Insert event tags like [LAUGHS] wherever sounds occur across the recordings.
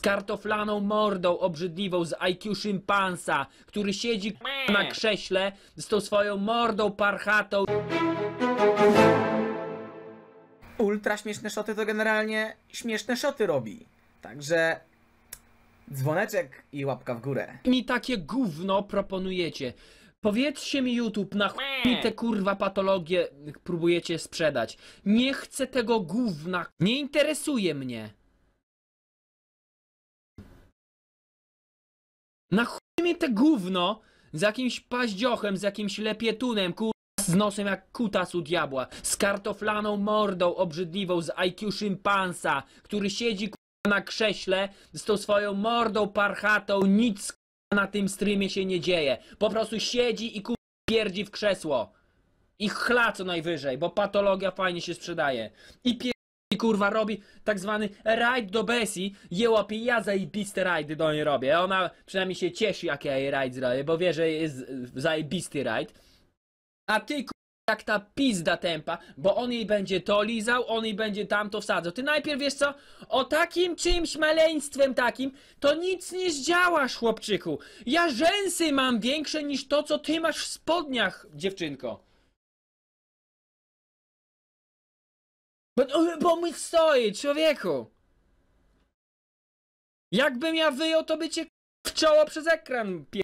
z kartoflaną mordą obrzydliwą, z IQ szympansa, który siedzi na krześle z tą swoją mordą parchatą. Ultra śmieszne szoty to generalnie śmieszne szoty robi. Także dzwoneczek i łapka w górę. Mi takie gówno proponujecie. Powiedzcie mi YouTube, na chuj te kurwa patologie próbujecie sprzedać. Nie chcę tego gówna. Nie interesuje mnie. Na chuj mnie te gówno z jakimś paździochem, z jakimś lepietunem, kurwa, z nosem jak kutas u diabła, z kartoflaną mordą obrzydliwą, z IQ szympansa, który siedzi kurwa na krześle z tą swoją mordą parchatą, nic na tym streamie się nie dzieje. Po prostu siedzi i kurwa pierdzi w krzesło. I chla co najwyżej, bo patologia fajnie się sprzedaje. I pier i kurwa robi tak zwany rajd do Bessie, je łapie ja zajebiste rajdy do niej robię. Ona przynajmniej się cieszy jak ja jej rajd zrobię, bo wie, że jest zajebisty rajd. A ty kurwa jak ta pizda tempa, bo on jej będzie to lizał, on jej będzie tamto wsadzał. Ty najpierw wiesz co? O takim czymś maleństwem takim, to nic nie zdziałasz, chłopczyku. Ja rzęsy mam większe niż to, co ty masz w spodniach, dziewczynko. Bo, no, bo mój stoi, człowieku! Jakbym ja wyjął, to by cię w czoło przez ekran pie...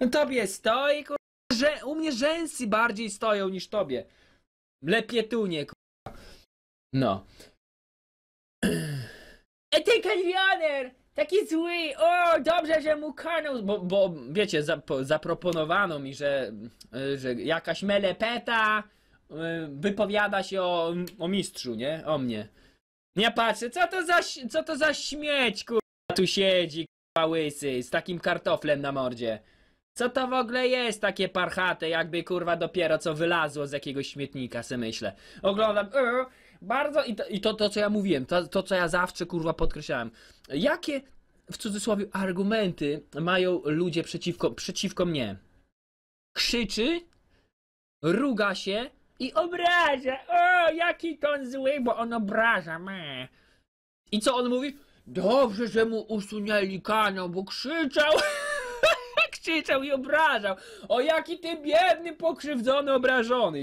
No, tobie stoi, kurwa, że u mnie rzęsy bardziej stoją niż tobie. Lepiej kurwa. No. [CLEARS THROAT] E ten kalioner! Taki zły! O, dobrze, że mu kanał. Bo, bo wiecie, zap zaproponowano mi, że, że jakaś melepeta Y, wypowiada się o, o mistrzu, nie? O mnie. Nie patrzę, co to za, co to za śmieć, kurwa, tu siedzi, kurwa, łysy, z takim kartoflem na mordzie. Co to w ogóle jest takie parchate, jakby kurwa dopiero co wylazło z jakiegoś śmietnika, se myślę. Oglądam, yy, bardzo, i, to, i to, to co ja mówiłem, to, to co ja zawsze kurwa podkreślałem. Jakie, w cudzysłowie, argumenty mają ludzie przeciwko, przeciwko mnie? Krzyczy, ruga się, i obraża. O, jaki to on zły, bo on obraża me. I co on mówi? Dobrze, że mu usunęli kanał, bo krzyczał. [LAUGHS] krzyczał i obrażał. O, jaki ty biedny, pokrzywdzony, obrażony.